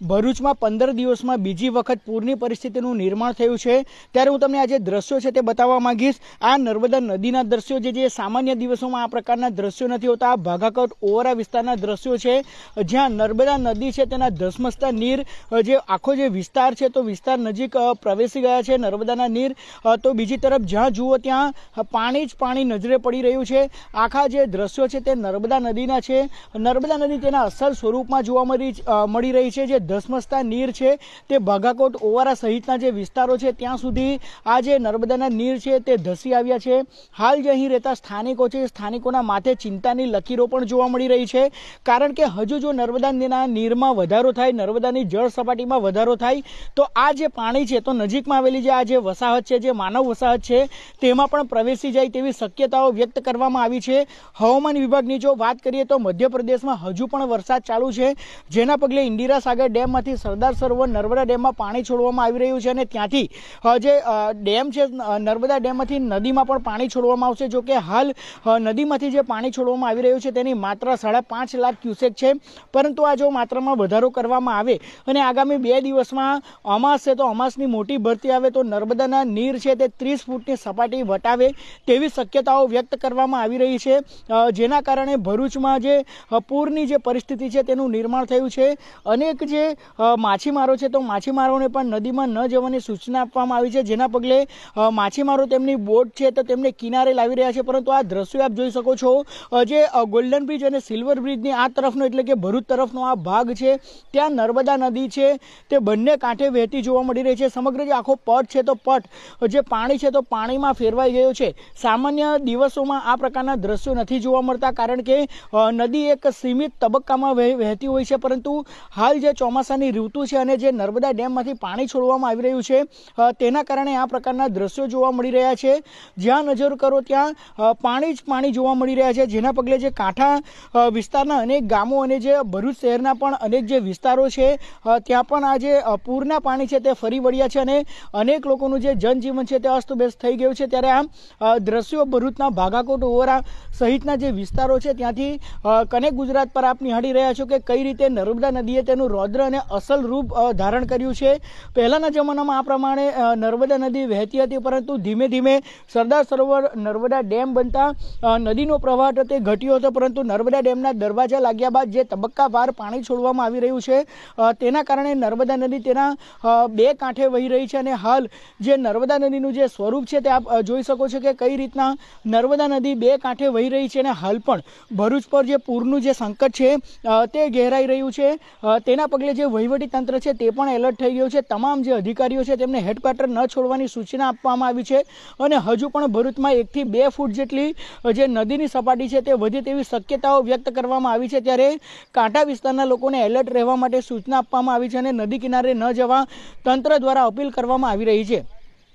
ભરૂચમાં પંદર દિવસમાં બીજી વખત પૂરની પરિસ્થિતિનું નિર્માણ થયું છે ત્યારે હું તમને આ જે દ્રશ્યો છે તે બતાવવા માંગીશ આ નર્મદા નદીના દ્રશ્યો જે જે સામાન્ય દિવસોમાં આ પ્રકારના દ્રશ્યો નથી હોતા આ ભાગાકટ ઓવરા વિસ્તારના દ્રશ્યો છે જ્યાં નર્મદા નદી છે તેના ધસમસતા નીર જે આખો જે વિસ્તાર છે તો વિસ્તાર નજીક પ્રવેશી ગયા છે નર્મદાના નીર તો બીજી તરફ જ્યાં જુઓ ત્યાં પાણી જ પાણી નજરે પડી રહ્યું છે આખા જે દ્રશ્યો છે તે નર્મદા નદીના છે નર્મદા નદી તેના અસલ સ્વરૂપમાં જોવા મળી મળી રહી છે જે ધસમસતા નીર છે તે ભાગાકોટ ઓવારા સહિતના જે વિસ્તારો છે ત્યાં સુધી આ જે નર્મદાના નીર છે તે ધસી આવ્યા છે હાલ જે અહીં રહેતા સ્થાનિકો છે સ્થાનિકોના માથે ચિંતાની લકીરો પણ જોવા મળી રહી છે કારણ કે હજુ જો નર્મદાના નીરમાં વધારો થાય નર્મદાની જળ સપાટીમાં વધારો થાય તો આ જે પાણી છે તો નજીકમાં આવેલી જે આ જે વસાહત છે જે માનવ વસાહત છે તેમાં પણ પ્રવેશી જાય તેવી શક્યતાઓ વ્યક્ત કરવામાં આવી છે હવામાન વિભાગની જો વાત કરીએ તો મધ્યપ્રદેશમાં હજુ પણ વરસાદ ચાલુ છે જેના પગલે ઇન્દિરા સાગર ડેમમાંથી સરદાર સરોવર નર્મદા ડેમમાં પાણી છોડવામાં આવી રહ્યું છે અને ત્યાંથી જે ડેમ છે નર્મદા ડેમમાંથી નદીમાં પણ પાણી છોડવામાં આવશે જો કે હાલ નદીમાંથી જે પાણી છોડવામાં આવી રહ્યું છે તેની માત્રા સાડા પાંચ લાખ ક્યુસેક છે પરંતુ આ જો માત્રામાં વધારો કરવામાં આવે અને આગામી બે દિવસમાં અમાસ છે તો અમાસની મોટી ભરતી આવે તો નર્મદાના નીર છે તે ત્રીસ ફૂટની સપાટી વટાવે તેવી શક્યતાઓ વ્યક્ત કરવામાં આવી રહી છે જેના કારણે ભરૂચમાં જે પૂરની જે પરિસ્થિતિ છે તેનું નિર્માણ થયું છે અનેક જે માછીમારો છે તો માછીમારોને પણ નદીમાં ન જવાની સૂચના આપવામાં આવી છે જેના પગલે માછીમારો તેમની બોટ છે તો તેમને કિનારે લાવી રહ્યા છે પરંતુ આ દ્રશ્યો આપ જોઈ શકો છો જે ગોલ્ડન બ્રિજ અને સિલ્વર બ્રિજની આ તરફનો એટલે કે ભરૂચ તરફનો આ ભાગ છે ત્યાં નર્મદા નદી છે તે બંને કાંઠે વહેતી જોવા મળી રહી છે સમગ્ર જે આખો પટ છે તો પટ જે પાણી છે તો પાણીમાં ફેરવાઈ ગયો છે સામાન્ય દિવસોમાં આ પ્રકારના દ્રશ્યો નથી જોવા મળતા કારણ કે નદી એક સીમિત તબક્કામાં વહેતી હોય છે પરંતુ હાલ જે ચોમાસા ચોમાસાની ઋતુ છે અને જે નર્મદા ડેમમાંથી પાણી છોડવામાં આવી રહ્યું છે તેના કારણે આ પ્રકારના દ્રશ્યો જોવા મળી રહ્યા છે જ્યાં નજર કરો ત્યાં પાણી જ પાણી જોવા મળી રહ્યા છે જેના પગલે જે કાંઠા વિસ્તારના અનેક ગામો અને જે ભરૂચ શહેરના પણ અનેક જે વિસ્તારો છે ત્યાં પણ આ જે પૂરના પાણી છે તે ફરી વળ્યા છે અને અનેક લોકોનું જે જનજીવન છે તે અસ્તવ્યસ્ત થઈ ગયું છે ત્યારે આ દ્રશ્યો ભરૂચના ભાગાકોટ ઓવરા સહિતના જે વિસ્તારો છે ત્યાંથી કનેક્ટ ગુજરાત પર આપની નિહાળી રહ્યા છો કે કઈ રીતે નર્મદા નદીએ તેનું રૌદ્ર અને અસલ રૂપ ધારણ કર્યું છે પહેલાંના જમાનામાં આ પ્રમાણે નર્મદા નદી વહેતી હતી પરંતુ ધીમે ધીમે સરદાર સરોવર નર્મદા ડેમ બનતા નદીનો પ્રવાહ તે ઘટ્યો હતો પરંતુ નર્મદા ડેમના દરવાજા લાગ્યા બાદ જે તબક્કાવાર પાણી છોડવામાં આવી રહ્યું છે તેના કારણે નર્મદા નદી તેના બે કાંઠે વહી રહી છે અને હાલ જે નર્મદા નદીનું જે સ્વરૂપ છે તે આપ જોઈ શકો છો કે કઈ રીતના નર્મદા નદી બે કાંઠે વહી રહી છે અને હાલ પણ ભરૂચ પર જે પૂરનું જે સંકટ છે તે ઘેરાઈ રહ્યું છે તેના પગલે લઈને જે વહીવટી તંત્ર છે તે પણ એલર્ટ થઈ ગયું છે તમામ જે અધિકારીઓ છે તેમને હેડક્વાર્ટર ન છોડવાની સૂચના આપવામાં આવી છે અને હજુ પણ ભરૂચમાં એકથી બે ફૂટ જેટલી જે નદીની સપાટી છે તે વધે તેવી શક્યતાઓ વ્યક્ત કરવામાં આવી છે ત્યારે કાંઠા વિસ્તારના લોકોને એલર્ટ રહેવા માટે સૂચના આપવામાં આવી છે અને નદી કિનારે ન જવા તંત્ર દ્વારા અપીલ કરવામાં આવી રહી છે